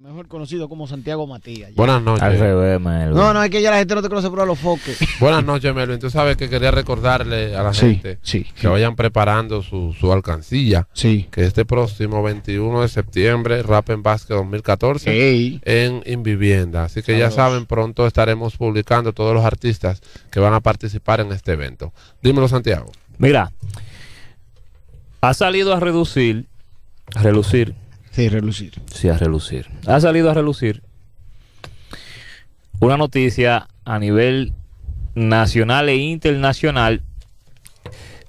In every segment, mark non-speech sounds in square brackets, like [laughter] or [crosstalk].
Mejor conocido como Santiago Matías. Buenas noches. No, no, es que ya la gente no te conoce por los foques. [laughs] Buenas noches, Melvin. Tú sabes que quería recordarle a la gente que vayan preparando su, alcancilla. Sí. Que este próximo 21 de septiembre, Rap en Basque 2014, en Invivienda. Así que ya saben, pronto estaremos publicando todos los artistas que van a participar en este evento. Dímelo, Santiago. Mira, ha salido a reducir, a relucir Sí, relucir. Sí, a relucir. Ha salido a relucir una noticia a nivel nacional e internacional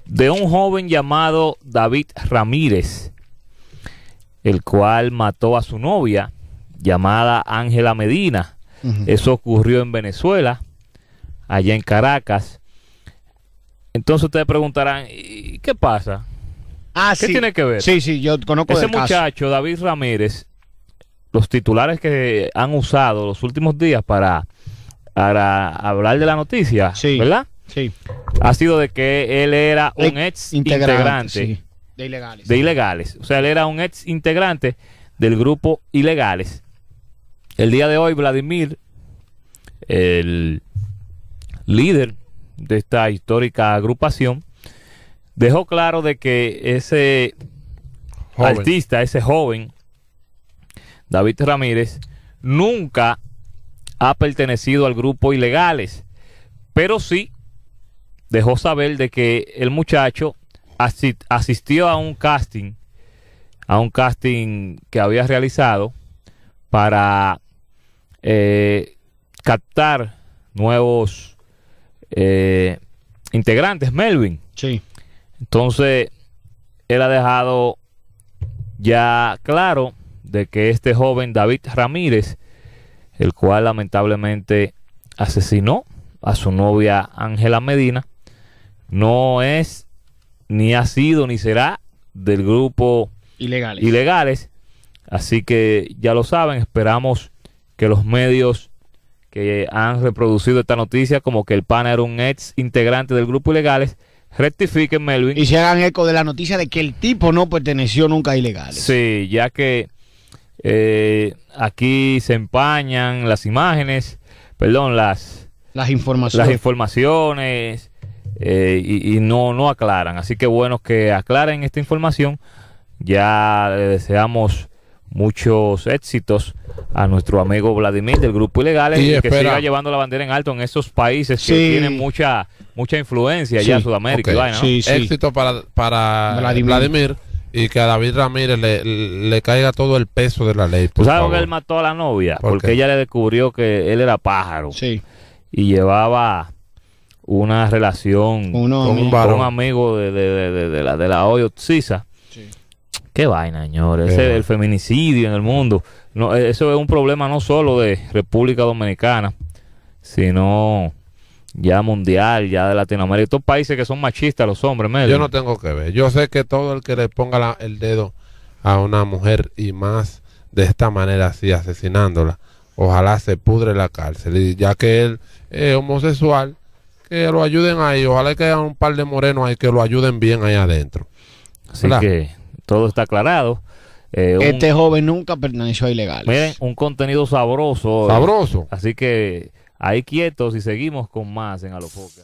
de un joven llamado David Ramírez, el cual mató a su novia llamada Ángela Medina. Eso ocurrió en Venezuela, allá en Caracas. Entonces ustedes preguntarán, ¿y qué pasa? Ah, ¿Qué tiene que ver? Sí, sí, yo conozco Ese muchacho, David Ramírez, los titulares que han usado los últimos días para, hablar de la noticia, ¿verdad? Sí. Ha sido de que él era un ex integrante, de ilegales. De ilegales. O sea, él era un ex integrante del grupo ilegales. El día de hoy, Vladimir, el líder de esta histórica agrupación, dejó claro de que ese artista, ese joven, David Ramírez, nunca ha pertenecido al grupo ilegales, pero sí dejó saber de que el muchacho asistió a un casting, a un casting que había realizado para eh, captar nuevos eh, integrantes, Melvin. Sí. Entonces, él ha dejado ya claro de que este joven David Ramírez, el cual lamentablemente asesinó a su novia Ángela Medina, no es, ni ha sido, ni será del grupo ilegales. Así que ya lo saben, esperamos que los medios que han reproducido esta noticia, como que el PAN era un ex integrante del grupo ilegales, Rectifiquen, Melvin. Y se hagan eco de la noticia de que el tipo no perteneció nunca a ilegales. Sí, ya que eh, aquí se empañan las imágenes, perdón, las, las informaciones. Las informaciones eh, y, no, no aclaran. Así que bueno que aclaren esta información. Ya deseamos muchos éxitos a nuestro amigo Vladimir del grupo ilegal y, que siga llevando la bandera en alto en esos países que tienen mucha mucha influencia allá en Sudamérica. sí, Éxito para, Vladimir. y que a David Ramírez le, caiga todo el peso de la ley. sabes que él mató a la novia? porque ella le descubrió que él era pájaro y llevaba una relación con, un, amigo de, la, de la Oyo vaina, señores. Ese, eh. el feminicidio en el mundo. No, eh, eso es un problema no solo de República Dominicana, sino ya mundial, ya de Latinoamérica. Estos países que son machistas los hombres, medio. Yo no tengo que ver. Yo sé que todo el que le ponga el dedo a una mujer y más de esta manera así, asesinándola, ojalá se pudre la cárcel. Y ya que él es homosexual, que lo ayuden ahí. Ojalá que haya un par de morenos ahí que lo ayuden bien ahí adentro. Así que todo está aclarado. Eh, este joven nunca perteneció a ilegales. Miren, un contenido sabroso. Eh. Sabroso. así que ahí quietos y seguimos con más en Alofoca.